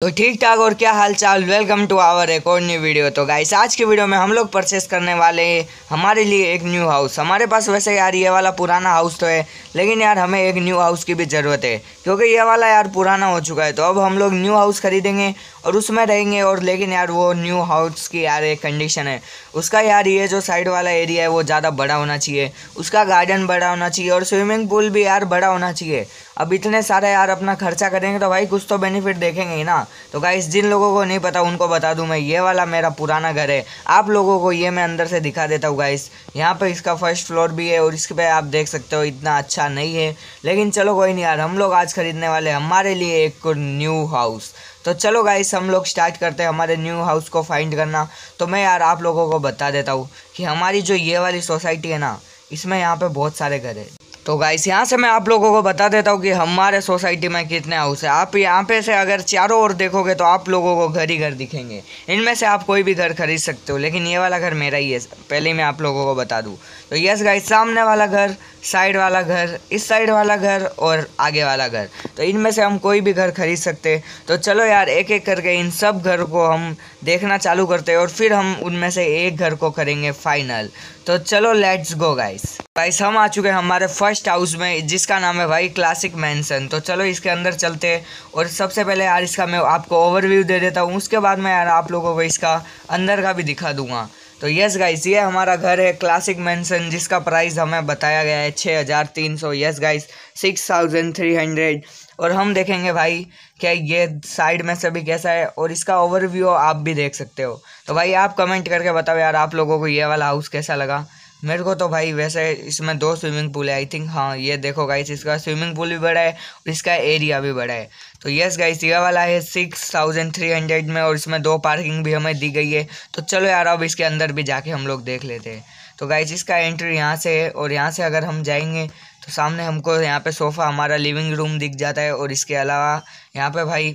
तो ठीक ठाक और क्या हाल चाल वेलकम टू आवर एक और न्यू वीडियो तो गाइस आज की वीडियो में हम लोग परचेस करने वाले हैं हमारे लिए एक न्यू हाउस हमारे पास वैसे यार ये वाला पुराना हाउस तो है लेकिन यार हमें एक न्यू हाउस की भी ज़रूरत है क्योंकि ये वाला यार पुराना हो चुका है तो अब हम लोग न्यू हाउस खरीदेंगे और उसमें रहेंगे और लेकिन यार वो न्यू हाउस की यार एक कंडीशन है उसका यार ये जो साइड वाला एरिया है वो ज़्यादा बड़ा होना चाहिए उसका गार्डन बड़ा होना चाहिए और स्विमिंग पूल भी यार बड़ा होना चाहिए अब इतने सारे यार अपना खर्चा करेंगे तो भाई कुछ तो बेनिफिट देखेंगे ही ना तो गाइस जिन लोगों को नहीं पता उनको बता दूं मैं ये वाला मेरा पुराना घर है आप लोगों को ये मैं अंदर से दिखा देता हूँ गाइस यहाँ पे इसका फर्स्ट फ्लोर भी है और इसके पे आप देख सकते हो इतना अच्छा नहीं है लेकिन चलो कोई नहीं यार हम लोग आज खरीदने वाले हमारे लिए एक न्यू हाउस तो चलो गाइस हम लोग स्टार्ट करते हैं हमारे न्यू हाउस को फाइंड करना तो मैं यार आप लोगों को बता देता हूँ कि हमारी जो ये वाली सोसाइटी है ना इसमें यहाँ पे बहुत सारे घर है तो गाइस यहाँ से मैं आप लोगों को बता देता हूँ कि हमारे सोसाइटी में कितने हाउस है आप यहाँ पे से अगर चारों ओर देखोगे तो आप लोगों को घर ही घर दिखेंगे इनमें से आप कोई भी घर खरीद सकते हो लेकिन ये वाला घर मेरा ही है पहले मैं आप लोगों को बता दूँ तो यस गाइस सामने वाला घर साइड वाला घर इस साइड वाला घर और आगे वाला घर तो इनमें से हम कोई भी घर खरीद सकते तो चलो यार एक एक करके इन सब घर को हम देखना चालू करते हैं और फिर हम उनमें से एक घर को करेंगे फाइनल तो चलो लेट्स गो गाइस गाइस हम आ चुके हैं हमारे फर्स्ट हाउस में जिसका नाम है भाई क्लासिक मैंसन तो चलो इसके अंदर चलते हैं और सबसे पहले यार इसका मैं आपको ओवरव्यू दे देता हूँ उसके बाद मैं यार आप लोगों को इसका अंदर का भी दिखा दूंगा तो यस गाइस ये हमारा घर है क्लासिक मैंसन जिसका प्राइस हमें बताया गया है छः हज़ार तीन सौ yes guys six thousand three hundred और हम देखेंगे भाई क्या ये साइड में से भी कैसा है और इसका ओवरव्यू आप भी देख सकते हो तो भाई आप कमेंट करके बताओ यार आप लोगों को ये वाला हाउस कैसा लगा मेरे को तो भाई वैसे इसमें दो स्विमिंग पूल है आई थिंक हाँ ये देखो गाइस इसका स्विमिंग पूल भी बड़ा है और इसका एरिया भी बड़ा है तो यस गाइस ये वाला है सिक्स थाउजेंड थ्री हंड्रेड में और इसमें दो पार्किंग भी हमें दी गई है तो चलो यार अब इसके अंदर भी जाके हम लोग देख लेते हैं तो गाइस इसका एंट्री यहाँ से है और यहाँ से अगर हम जाएंगे तो सामने हमको यहाँ पे सोफ़ा हमारा लिविंग रूम दिख जाता है और इसके अलावा यहाँ पे भाई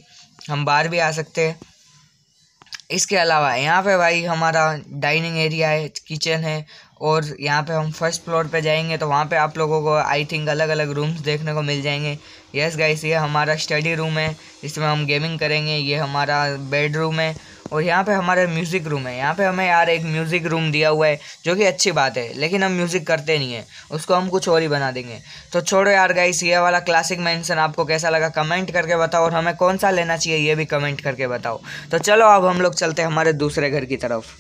हम बाहर भी आ सकते हैं इसके अलावा यहाँ पे भाई हमारा डाइनिंग एरिया है किचन है और यहाँ पे हम फर्स्ट फ्लोर पे जाएंगे तो वहाँ पे आप लोगों को आई थिंक अलग अलग रूम्स देखने को मिल जाएंगे यस गाइस ये हमारा स्टडी रूम है इसमें हम गेमिंग करेंगे ये हमारा बेडरूम है और यहाँ पे हमारा म्यूज़िक रूम है यहाँ पे हमें यार एक म्यूज़िक रूम दिया हुआ है जो कि अच्छी बात है लेकिन हम म्यूज़िक करते नहीं है उसको हम कुछ और ही बना देंगे तो छोड़ो यार गाइस ये वाला क्लासिक मैंसन आपको कैसा लगा कमेंट करके बताओ और हमें कौन सा लेना चाहिए ये भी कमेंट करके बताओ तो चलो अब हम लोग चलते हैं हमारे दूसरे घर की तरफ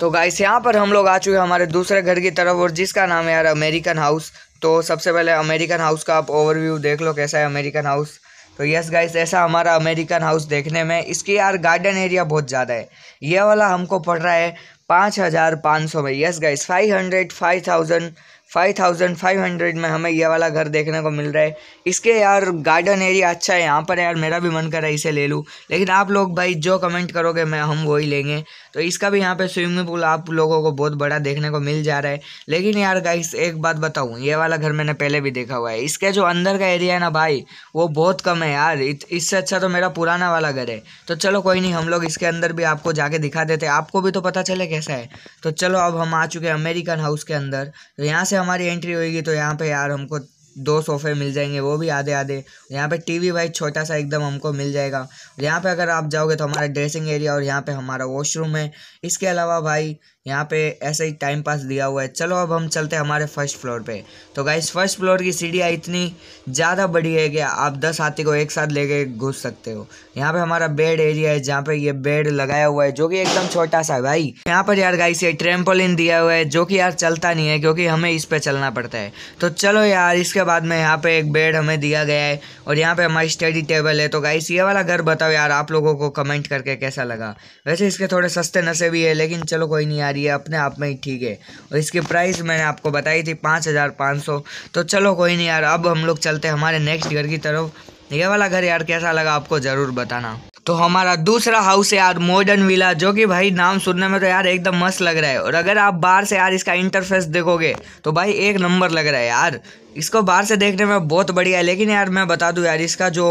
तो गाइस यहाँ पर हम लोग आ चुके हैं हमारे दूसरे घर की तरफ और जिसका नाम है यार अमेरिकन हाउस तो सबसे पहले अमेरिकन हाउस का आप ओवरव्यू देख लो कैसा है अमेरिकन हाउस तो यस गाइस ऐसा हमारा अमेरिकन हाउस देखने में इसकी यार गार्डन एरिया बहुत ज़्यादा है ये वाला हमको पड़ रहा है पाँच हज़ार पाँच सौ में yes guys five hundred five thousand five thousand five hundred में हमें ये वाला घर देखने को मिल रहा है इसके यार गार्डन एरिया अच्छा है यहाँ पर यार मेरा भी मन कर रहा है इसे ले लूँ लेकिन आप लोग भाई जो कमेंट करोगे मैं हम वही लेंगे तो इसका भी यहाँ पे स्विमिंग पूल आप लोगों को बहुत बड़ा देखने को मिल जा रहा है लेकिन यार गाइस एक बात बताऊँ ये वाला घर मैंने पहले भी देखा हुआ है इसके जो अंदर का एरिया है ना भाई वो बहुत कम है यार इससे अच्छा तो मेरा पुराना वाला घर है तो चलो कोई नहीं हम लोग इसके अंदर भी आपको जाके दिखा देते आपको भी तो पता चले कैसा है तो चलो अब हम आ चुके हैं अमेरिकन हाउस के अंदर तो यहाँ से हम हमारी एंट्री होगी तो यहाँ पे यार हमको दो सोफ़े मिल जाएंगे वो भी आधे आधे यहाँ पे टीवी भाई छोटा सा एकदम हमको मिल जाएगा यहाँ पे अगर आप जाओगे तो हमारा ड्रेसिंग एरिया और यहाँ पे हमारा वॉशरूम है इसके अलावा भाई यहाँ पे ऐसे ही टाइम पास दिया हुआ है चलो अब हम चलते हैं हमारे फर्स्ट फ्लोर पे तो गाइस फर्स्ट फ्लोर की सीढ़ियाँ इतनी ज़्यादा बड़ी है कि आप दस हाथी को एक साथ लेके घुस सकते हो यहाँ पे हमारा बेड एरिया है जहाँ पे ये बेड लगाया हुआ है जो कि एकदम छोटा सा है भाई यहाँ पर यार गाइस ये ट्रेम्पोलिन दिया हुआ है जो कि यार चलता नहीं है क्योंकि हमें इस पर चलना पड़ता है तो चलो यार इसके बाद में यहाँ पे एक बेड हमें दिया गया है और यहाँ पे हमारी स्टडी टेबल है तो गाइस ये वाला घर बताओ यार आप लोगों को कमेंट करके कैसा लगा वैसे इसके थोड़े सस्ते नशे भी है लेकिन चलो कोई नहीं यार यार ये अपने आप में ही ठीक है और इसकी प्राइस मैंने आपको बताई थी पाँच हज़ार पाँच सौ तो चलो कोई नहीं यार अब हम लोग चलते हैं हमारे नेक्स्ट घर की तरफ ये वाला घर यार कैसा लगा आपको ज़रूर बताना तो हमारा दूसरा हाउस है यार मॉडर्न विला जो कि भाई नाम सुनने में तो यार एकदम मस्त लग रहा है और अगर आप बाहर से यार इसका इंटरफेस देखोगे तो भाई एक नंबर लग रहा है यार इसको बाहर से देखने में बहुत बढ़िया है लेकिन यार मैं बता दूं यार इसका जो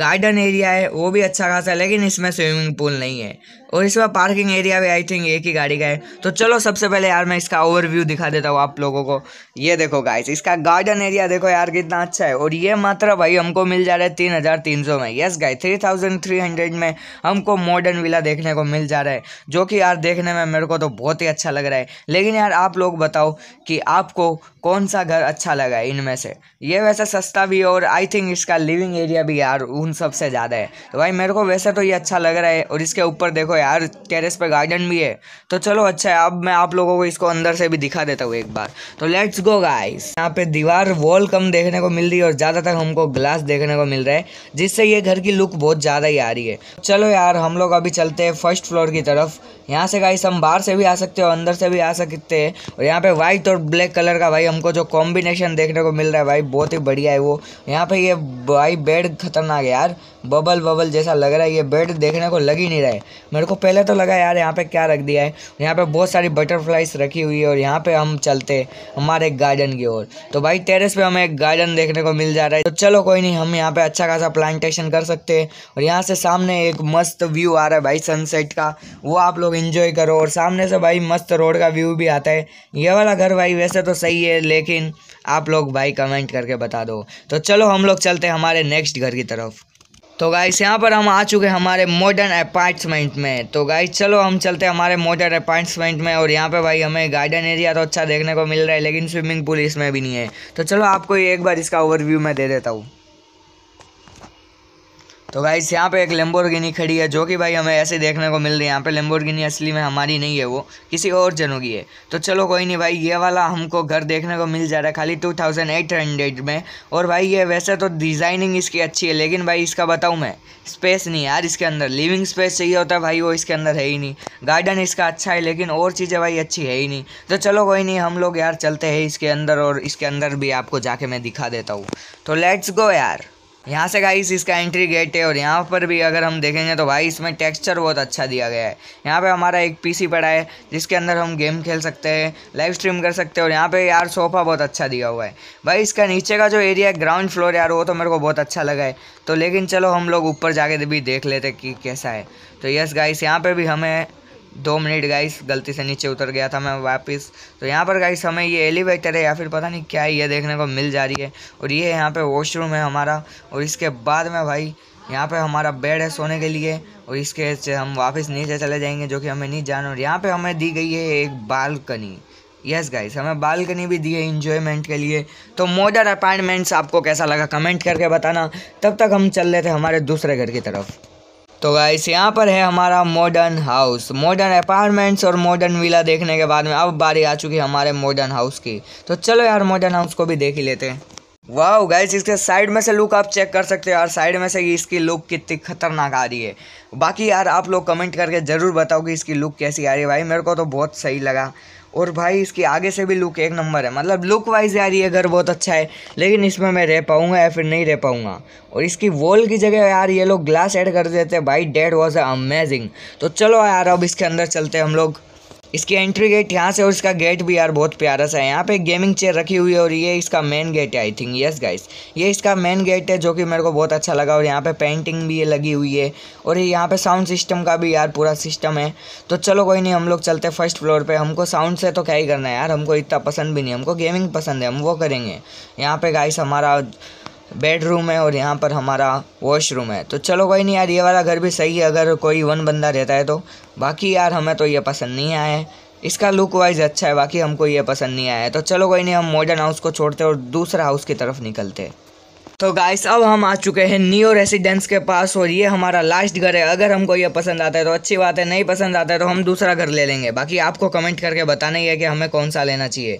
गार्डन एरिया है वो भी अच्छा खासा है लेकिन इसमें स्विमिंग पूल नहीं है और इसमें पार्किंग एरिया भी आई थिंक एक ही गाड़ी का है तो चलो सबसे पहले यार मैं इसका ओवरव्यू दिखा देता हूँ आप लोगों को ये देखो गाइस इसका गार्डन एरिया देखो यार कितना अच्छा है और ये मात्र भाई हमको मिल जा रहा है तीन हज़ार तीन सौ में yes guys three thousand three hundred में हमको मॉडर्न विला देखने को मिल जा रहा है जो कि यार देखने में मेरे को तो बहुत ही अच्छा लग रहा है लेकिन यार आप लोग बताओ कि आपको कौन सा घर अच्छा लगा है इनमें से ये वैसे सस्ता भी और आई थिंक इसका लिविंग एरिया भी यार उन सबसे ज़्यादा है तो भाई मेरे को वैसे तो ये अच्छा लग रहा है और इसके ऊपर देखो यार टेरेस पे गार्डन भी है तो चलो अच्छा है अब मैं आप लोगों को इसको अंदर से भी दिखा देता हूँ एक बार तो लेट्स गो गाइस यहाँ पे दीवार वॉल कम देखने को मिल रही है और ज़्यादातर हमको ग्लास देखने को मिल रहा है जिससे ये घर की लुक बहुत ज़्यादा ही आ रही है चलो यार हम लोग अभी चलते हैं फर्स्ट फ्लोर की तरफ यहाँ से गाइस हम बाहर से भी आ सकते हो अंदर से भी आ सकते हैं और यहाँ पे वाइट और ब्लैक कलर का भाई हमको जो कॉम्बिनेशन देखने को मिल रहा है भाई बहुत ही बढ़िया है वो यहाँ पे ये भाई बेड खतरनाक है यार बबल बबल जैसा लग रहा है ये बेड देखने को लग ही नहीं रहा है मेरे को पहले तो लगा यार यहाँ पे क्या रख दिया है यहाँ पे बहुत सारी बटरफ्लाइज रखी हुई है और यहाँ पे हम चलते हमारे गार्डन की ओर तो भाई टेरेस पे हमें एक गार्डन देखने को मिल जा रहा है तो चलो कोई नहीं हम यहाँ पे अच्छा खासा प्लांटेशन कर सकते हैं और यहाँ से सामने एक मस्त व्यू आ रहा है भाई सनसेट का वो आप लोग इन्जॉय करो और सामने से भाई मस्त रोड का व्यू भी आता है ये वाला घर भाई वैसे तो सही है लेकिन आप लोग भाई कमेंट करके बता दो तो चलो हम लोग चलते हैं हमारे नेक्स्ट घर की तरफ तो गाइस यहाँ पर हम आ चुके हैं हमारे मॉडर्न अपार्टमेंट में तो गाइस चलो हम चलते हैं हमारे मॉडर्न अपार्टमेंट में और यहाँ पे भाई हमें गार्डन एरिया तो अच्छा देखने को मिल रहा है लेकिन स्विमिंग पूल इसमें भी नहीं है तो चलो आपको एक बार इसका ओवरव्यू मैं दे देता हूँ तो गाइस यहाँ पे एक लेम्बोर्गिनी खड़ी है जो कि भाई हमें ऐसे देखने को मिल रही है यहाँ पे लेम्बोर्गिनी असली में हमारी नहीं है वो किसी और जनों की है तो चलो कोई नहीं भाई ये वाला हमको घर देखने को मिल जा रहा है खाली टू थाउजेंड एट हंड्रेड में और भाई ये वैसे तो डिज़ाइनिंग इसकी अच्छी है लेकिन भाई इसका बताऊँ मैं स्पेस नहीं यार इसके अंदर लिविंग स्पेस चाहिए होता है भाई वो इसके अंदर है ही नहीं गार्डन इसका अच्छा है लेकिन और चीज़ें भाई अच्छी है ही नहीं तो चलो कोई नहीं हम लोग यार चलते हैं इसके अंदर और इसके अंदर भी आपको जाके मैं दिखा देता हूँ तो लेट्स गो यार यहाँ से गाइस इसका एंट्री गेट है और यहाँ पर भी अगर हम देखेंगे तो भाई इसमें टेक्सचर बहुत अच्छा दिया गया है यहाँ पे हमारा एक पीसी पड़ा है जिसके अंदर हम गेम खेल सकते हैं लाइव स्ट्रीम कर सकते हैं और यहाँ पे यार सोफ़ा बहुत अच्छा दिया हुआ है भाई इसका नीचे का जो एरिया है ग्राउंड फ्लोर यार वो तो मेरे को बहुत अच्छा लगा है तो लेकिन चलो हम लोग ऊपर जाके भी देख लेते कि कैसा है तो यस गाइस यहाँ पर भी हमें दो मिनट गाइस गलती से नीचे उतर गया था मैं वापस तो यहाँ पर गाइस हमें ये एलिवेटर है या फिर पता नहीं क्या ये देखने को मिल जा रही है और ये यहाँ पे वॉशरूम है हमारा और इसके बाद में भाई यहाँ पे हमारा बेड है सोने के लिए और इसके से हम वापस नीचे चले जाएंगे जो कि हमें नहीं जाना और यहाँ पे हमें दी गई है एक बालकनी यस गाइस हमें बालकनी भी दी है इन्जॉयमेंट के लिए तो मॉडर्न अपार्टमेंट्स आपको कैसा लगा कमेंट करके बताना तब तक हम चल रहे थे हमारे दूसरे घर की तरफ तो गाइस यहाँ पर है हमारा मॉडर्न हाउस मॉडर्न अपार्टमेंट्स और मॉडर्न विला देखने के बाद में अब बारी आ चुकी है हमारे मॉडर्न हाउस की तो चलो यार मॉडर्न हाउस को भी देख ही लेते हैं वाह गाइस इसके साइड में से लुक आप चेक कर सकते हो यार साइड में से इसकी लुक कितनी खतरनाक आ रही है बाकी यार आप लोग कमेंट करके ज़रूर बताओ कि इसकी लुक कैसी आ रही है भाई मेरे को तो बहुत सही लगा और भाई इसकी आगे से भी लुक एक नंबर है मतलब लुक वाइज यार ये घर बहुत अच्छा है लेकिन इसमें मैं रह पाऊँगा या फिर नहीं रह पाऊँगा और इसकी वॉल की जगह यार ये लोग ग्लास ऐड कर देते हैं भाई डेट वॉज अमेजिंग तो चलो यार अब इसके अंदर चलते हैं हम लोग इसकी एंट्री गेट यहाँ से और इसका गेट भी यार बहुत प्यारा सा है यहाँ पे गेमिंग चेयर रखी हुई है और ये इसका मेन गेट है आई थिंक यस गाइस ये इसका मेन गेट है जो कि मेरे को बहुत अच्छा लगा और यहाँ पे पेंटिंग भी लगी हुई है और ये यहाँ पे साउंड सिस्टम का भी यार पूरा सिस्टम है तो चलो कोई नहीं हम लोग चलते फर्स्ट फ्लोर पर हमको साउंड से तो क्या ही करना है यार हमको इतना पसंद भी नहीं हमको गेमिंग पसंद है हम वो करेंगे यहाँ पर गाइस हमारा बेडरूम है और यहाँ पर हमारा वॉशरूम है तो चलो कोई नहीं यार ये वाला घर भी सही है अगर कोई वन बंदा रहता है तो बाकी यार हमें तो ये पसंद नहीं आया है इसका लुक वाइज अच्छा है बाकी हमको ये पसंद नहीं आया है तो चलो कोई नहीं हम मॉडर्न हाउस को छोड़ते और दूसरा हाउस की तरफ निकलते तो गाइस अब हम आ चुके हैं न्यू रेसिडेंस के पास और ये हमारा लास्ट घर है अगर हमको ये पसंद आता है तो अच्छी बात है नहीं पसंद आता है तो हम दूसरा घर ले लेंगे बाकी आपको कमेंट करके बताना ही है कि हमें कौन सा लेना चाहिए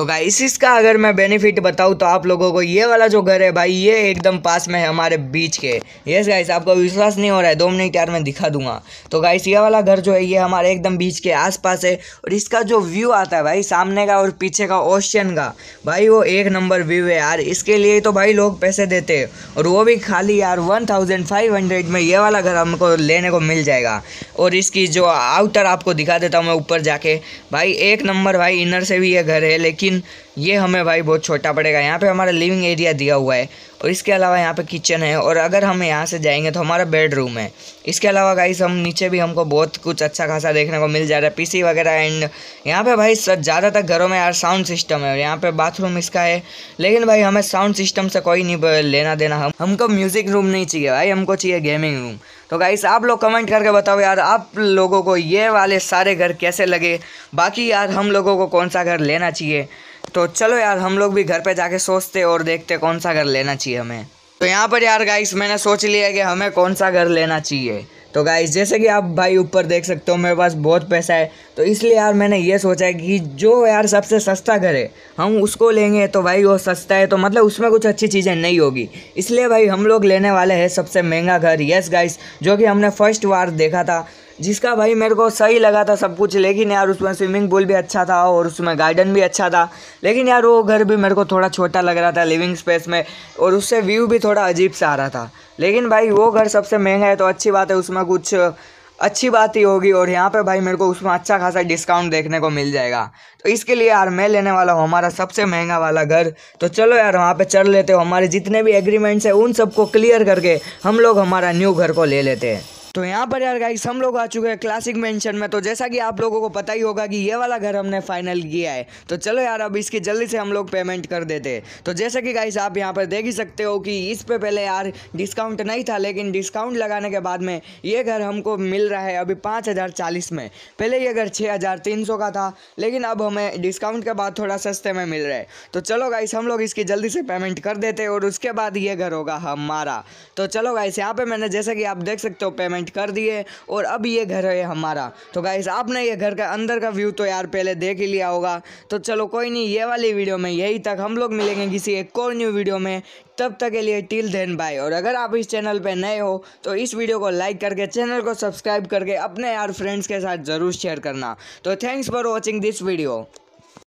तो गाइस इसका अगर मैं बेनिफिट बताऊँ तो आप लोगों को ये वाला जो घर है भाई ये एकदम पास में है हमारे बीच के यस गाइस आपको विश्वास नहीं हो रहा है दो मिनट यार मैं दिखा दूंगा तो गाइस ये वाला घर जो है ये हमारे एकदम बीच के आसपास है और इसका जो व्यू आता है भाई सामने का और पीछे का ओशियन का भाई वो एक नंबर व्यू है यार इसके लिए तो भाई लोग पैसे देते हैं और वो भी खाली यार वन थाउजेंड फाइव हंड्रेड में ये वाला घर हमको लेने को मिल जाएगा और इसकी जो आउटर आपको दिखा देता हूँ मैं ऊपर जाके भाई एक नंबर भाई इनर से भी ये घर है लेकिन लेकिन ये हमें भाई बहुत छोटा पड़ेगा यहाँ पे हमारा लिविंग एरिया दिया हुआ है और इसके अलावा यहाँ पे किचन है और अगर हम यहाँ से जाएंगे तो हमारा बेडरूम है इसके अलावा गाइस हम नीचे भी हमको बहुत कुछ अच्छा खासा देखने को मिल जा रहा है पीसी वगैरह एंड यहाँ पे भाई ज़्यादातर घरों में यार साउंड सिस्टम है और यहाँ पे बाथरूम इसका है लेकिन भाई हमें साउंड सिस्टम से कोई नहीं लेना देना हम हमको म्यूज़िक रूम नहीं चाहिए भाई हमको चाहिए गेमिंग रूम तो गाइस आप लोग कमेंट करके बताओ यार आप लोगों को ये वाले सारे घर कैसे लगे बाकी यार हम लोगों को कौन सा घर लेना चाहिए तो चलो यार हम लोग भी घर पे जाके सोचते और देखते कौन सा घर लेना चाहिए हमें तो यहाँ पर यार गाइस मैंने सोच लिया कि हमें कौन सा घर लेना चाहिए तो गाइस जैसे कि आप भाई ऊपर देख सकते हो मेरे पास बहुत पैसा है तो इसलिए यार मैंने ये सोचा है कि जो यार सबसे सस्ता घर है हम उसको लेंगे तो भाई वो सस्ता है तो मतलब उसमें कुछ अच्छी चीज़ें नहीं होगी इसलिए भाई हम लोग लेने वाले हैं सबसे महंगा घर यस गाइस जो कि हमने फर्स्ट बार देखा था जिसका भाई मेरे को सही लगा था सब कुछ लेकिन यार उसमें स्विमिंग पूल भी अच्छा था और उसमें गार्डन भी अच्छा था लेकिन यार वो घर भी मेरे को थोड़ा छोटा लग रहा था लिविंग स्पेस में और उससे व्यू भी थोड़ा अजीब सा आ रहा था लेकिन भाई वो घर सबसे महंगा है तो अच्छी बात है उसमें कुछ अच्छी बात ही होगी और यहाँ पे भाई मेरे को उसमें अच्छा खासा डिस्काउंट देखने को मिल जाएगा तो इसके लिए यार मैं लेने वाला हूँ हमारा सबसे महंगा वाला घर तो चलो यार वहाँ पे चल लेते हो हमारे जितने भी एग्रीमेंट्स हैं उन सबको क्लियर करके हम लोग हमारा न्यू घर को ले लेते हैं तो यहाँ पर यार गाइस हम लोग आ चुके हैं क्लासिक मेंशन में तो जैसा कि आप लोगों को पता ही होगा कि ये वाला घर हमने फाइनल किया है तो चलो यार अब इसकी जल्दी से हम लोग पेमेंट कर देते हैं तो जैसा कि गाइस आप यहाँ पर देख ही सकते हो कि इस पे पहले यार डिस्काउंट नहीं था लेकिन डिस्काउंट लगाने के बाद में ये घर हमको मिल रहा है अभी पाँच हज़ार चालीस में पहले ये घर छः हज़ार तीन सौ का था लेकिन अब हमें डिस्काउंट के बाद थोड़ा सस्ते में मिल रहा है तो चलो गाइस हम लोग इसकी जल्दी से पेमेंट कर देते और उसके बाद ये घर होगा हमारा तो चलो गाइस यहाँ पर मैंने जैसा कि आप देख सकते हो पेमेंट पेंट कर दिए और अब ये घर है हमारा तो गाइस आपने ये घर का अंदर का व्यू तो यार पहले देख ही लिया होगा तो चलो कोई नहीं ये वाली वीडियो में यही तक हम लोग मिलेंगे किसी एक और न्यू वीडियो में तब तक के लिए टिल देन बाय और अगर आप इस चैनल पर नए हो तो इस वीडियो को लाइक करके चैनल को सब्सक्राइब करके अपने यार फ्रेंड्स के साथ ज़रूर शेयर करना तो thanks for watching this video